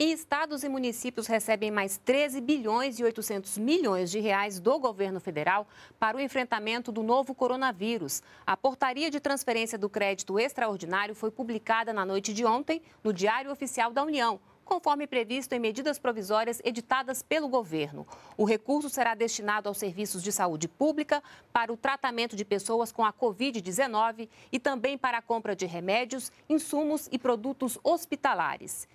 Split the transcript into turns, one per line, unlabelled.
E estados e municípios recebem mais 13 bilhões e 800 milhões de reais do governo federal para o enfrentamento do novo coronavírus. A portaria de transferência do crédito extraordinário foi publicada na noite de ontem no Diário Oficial da União conforme previsto em medidas provisórias editadas pelo governo. O recurso será destinado aos serviços de saúde pública, para o tratamento de pessoas com a Covid-19 e também para a compra de remédios, insumos e produtos hospitalares.